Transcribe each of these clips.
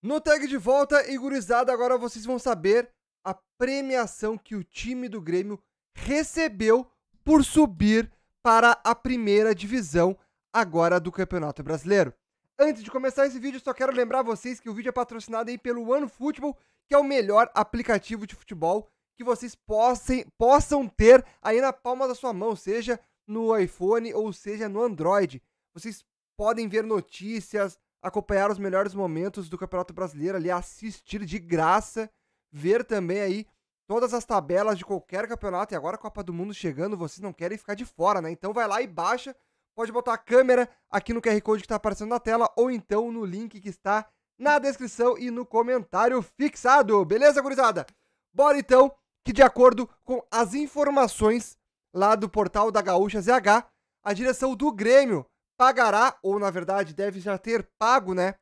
No tag de volta, Igurizada, agora vocês vão saber a premiação que o time do Grêmio recebeu por subir para a primeira divisão agora do Campeonato Brasileiro. Antes de começar esse vídeo, só quero lembrar vocês que o vídeo é patrocinado aí pelo Futebol, que é o melhor aplicativo de futebol que vocês possam, possam ter aí na palma da sua mão, seja no iPhone ou seja no Android. Vocês podem ver notícias, acompanhar os melhores momentos do Campeonato Brasileiro, ali assistir de graça, ver também aí todas as tabelas de qualquer campeonato e agora a Copa do Mundo chegando, vocês não querem ficar de fora, né? Então vai lá e baixa, pode botar a câmera aqui no QR Code que está aparecendo na tela ou então no link que está na descrição e no comentário fixado. Beleza, gurizada? Bora então que de acordo com as informações lá do portal da Gaúcha ZH, a direção do Grêmio pagará, ou na verdade deve já ter pago, né?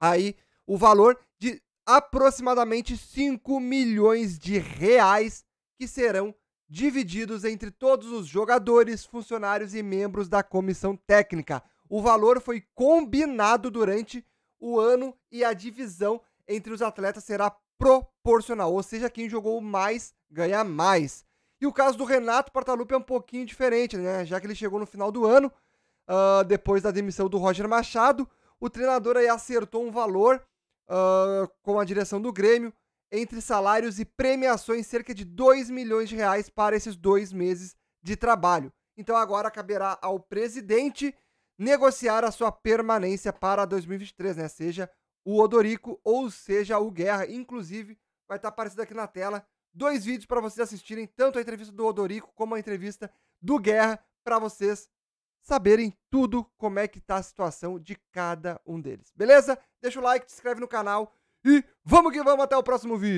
Aí o valor de aproximadamente 5 milhões de reais que serão divididos entre todos os jogadores, funcionários e membros da comissão técnica. O valor foi combinado durante o ano e a divisão entre os atletas será proporcional, ou seja, quem jogou mais ganha mais. E o caso do Renato Portaluppi é um pouquinho diferente, né? Já que ele chegou no final do ano, uh, depois da demissão do Roger Machado. O treinador aí acertou um valor uh, com a direção do Grêmio entre salários e premiações, cerca de 2 milhões de reais para esses dois meses de trabalho. Então agora caberá ao presidente negociar a sua permanência para 2023, né? Seja o Odorico ou seja o Guerra. Inclusive, vai estar aparecendo aqui na tela dois vídeos para vocês assistirem, tanto a entrevista do Odorico como a entrevista do Guerra, para vocês saberem tudo como é que tá a situação de cada um deles. Beleza? Deixa o like, se inscreve no canal e vamos que vamos até o próximo vídeo.